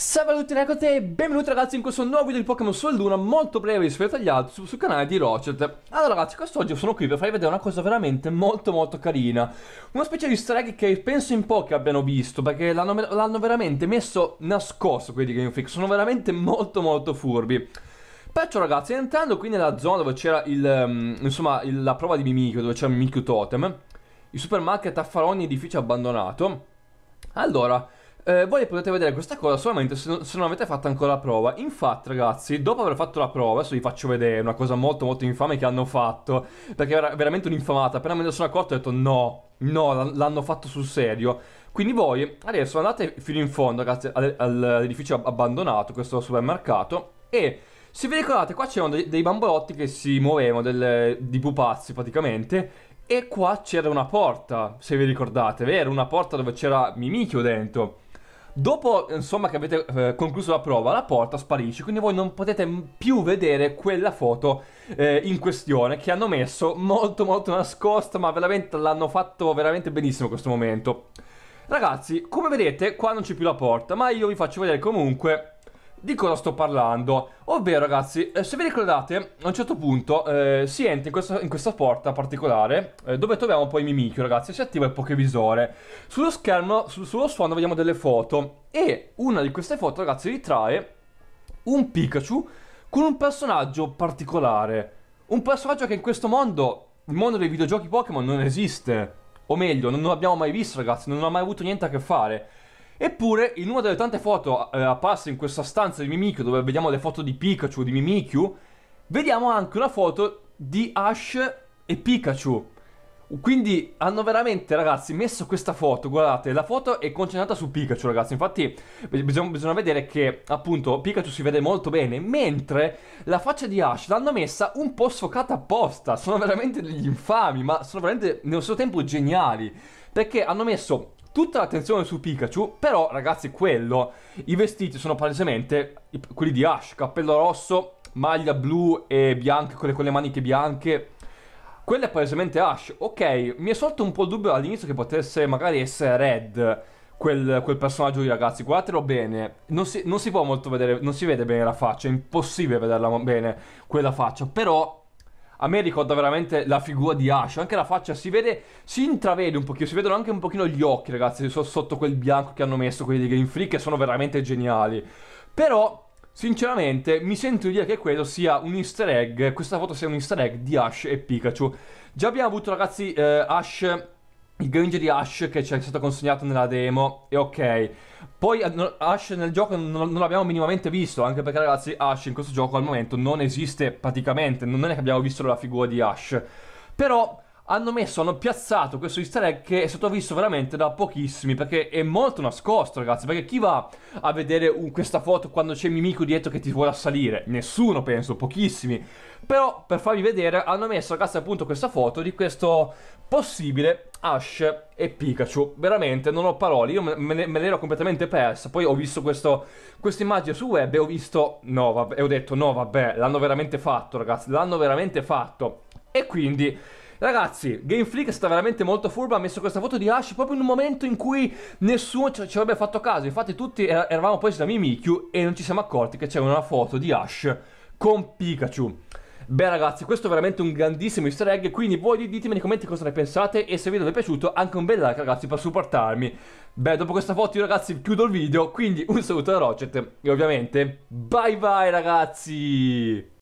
Salve ecco a tutti ragazzi e benvenuti ragazzi in questo nuovo video di Pokémon Sol Luna molto breve rispetto agli altri sul, sul canale di Rocket Allora ragazzi quest'oggi sono qui per farvi vedere una cosa veramente molto molto carina Una specie di strike che penso in pochi abbiano visto perché l'hanno veramente messo nascosto quelli di Game Freak Sono veramente molto molto furbi Perciò ragazzi entrando qui nella zona dove c'era il, um, insomma il, la prova di Mimikyu dove c'era Mimikyu Totem Il supermarket a Faroni edificio abbandonato Allora eh, voi potete vedere questa cosa solamente se non, se non, avete fatto ancora la prova. Infatti, ragazzi, dopo aver fatto la prova, adesso vi faccio vedere una cosa molto molto infame che hanno fatto. Perché era veramente un'infamata. Appena me ne sono accorto ho detto no, no, l'hanno fatto sul serio. Quindi voi adesso andate fino in fondo, ragazzi, all'edificio abbandonato, questo supermercato, e... Se vi ricordate, qua c'erano dei, dei, bambolotti che si muovevano, del, di pupazzi praticamente, e qua c'era una porta, se vi ricordate, vero? Una porta dove c'era Mimikyo dentro. Dopo, insomma, che avete eh, concluso la prova, la porta sparisce, quindi voi non potete più vedere quella foto eh, in questione che hanno messo molto molto nascosta, ma veramente l'hanno fatto veramente benissimo questo momento. Ragazzi, come vedete, qua non c'è più la porta, ma io vi faccio vedere comunque di cosa sto parlando. Ovvero, ragazzi, eh, se vi ricordate, a un certo punto eh, si entra in questa, in questa porta particolare eh, dove troviamo poi Mimikyu, ragazzi, si attiva il Pokévisore. Sullo schermo, su, sullo sfondo, vediamo delle foto e una di queste foto, ragazzi, ritrae un Pikachu con un personaggio particolare. Un personaggio che in questo mondo, il mondo dei videogiochi Pokémon, non esiste. O meglio, non l'abbiamo mai visto, ragazzi, non ha mai avuto niente a che fare. Eppure, in una delle tante foto eh, apparse in questa stanza di Mimikyu, dove vediamo le foto di Pikachu, di Mimikyu, vediamo anche una foto di Ash e Pikachu. Quindi hanno veramente, ragazzi, messo questa foto. Guardate, la foto è concentrata su Pikachu, ragazzi. Infatti, bisogna, bisogna, vedere che, appunto, Pikachu si vede molto bene. Mentre la faccia di Ash l'hanno messa un po' sfocata apposta. Sono veramente degli infami, ma sono veramente, nello stesso tempo, geniali. Perché hanno messo tutta l'attenzione su Pikachu, però ragazzi quello, i vestiti sono palesemente quelli di Ash, cappello rosso, maglia blu e bianca, quelle con le maniche bianche. Quello è palesemente Ash. Ok, mi è sorto un po' il dubbio all'inizio che potesse magari essere Red, quel, quel personaggio lì ragazzi, guardatelo bene, non si, non si può molto vedere, non si vede bene la faccia, è impossibile vederla bene quella faccia, però a me ricorda veramente la figura di Ash, anche la faccia si vede, si intravede un pochino, si vedono anche un pochino gli occhi, ragazzi, sotto quel bianco che hanno messo quelli di Game Freak, che sono veramente geniali. Però Sinceramente, mi sento di dire che quello sia un easter egg, questa foto sia un easter egg di Ash e Pikachu. Già abbiamo avuto, ragazzi, eh, Ash il Granger di Ash che ci è stato consegnato nella demo e ok. Poi eh, Ash nel gioco non, non, l'abbiamo minimamente visto, anche perché ragazzi Ash in questo gioco al momento non esiste praticamente, non è che abbiamo visto la figura di Ash. Però hanno messo, hanno piazzato questo easter egg che è stato visto veramente da pochissimi perché è molto nascosto ragazzi perché chi va a vedere un, questa foto quando c'è Mimico dietro che ti vuole assalire? Nessuno penso, pochissimi però per farvi vedere hanno messo ragazzi appunto questa foto di questo possibile Ash e Pikachu veramente non ho parole io me, l'ero completamente persa poi ho visto questa immagine su web e ho visto no vabbè e ho detto no vabbè l'hanno veramente fatto ragazzi l'hanno veramente fatto e quindi Ragazzi, Game Freak è stata veramente molto furba. Ha messo questa foto di Ash proprio in un momento in cui nessuno ci, avrebbe fatto caso. Infatti, tutti eravamo presi da Mimikyu e non ci siamo accorti che c'era una foto di Ash con Pikachu. Beh ragazzi, questo è veramente un grandissimo easter egg, quindi voi ditemi nei commenti cosa ne pensate e se il video vi è piaciuto anche un bel like ragazzi per supportarmi. Beh, dopo questa foto io ragazzi chiudo il video, quindi un saluto da Rocket e ovviamente bye bye ragazzi!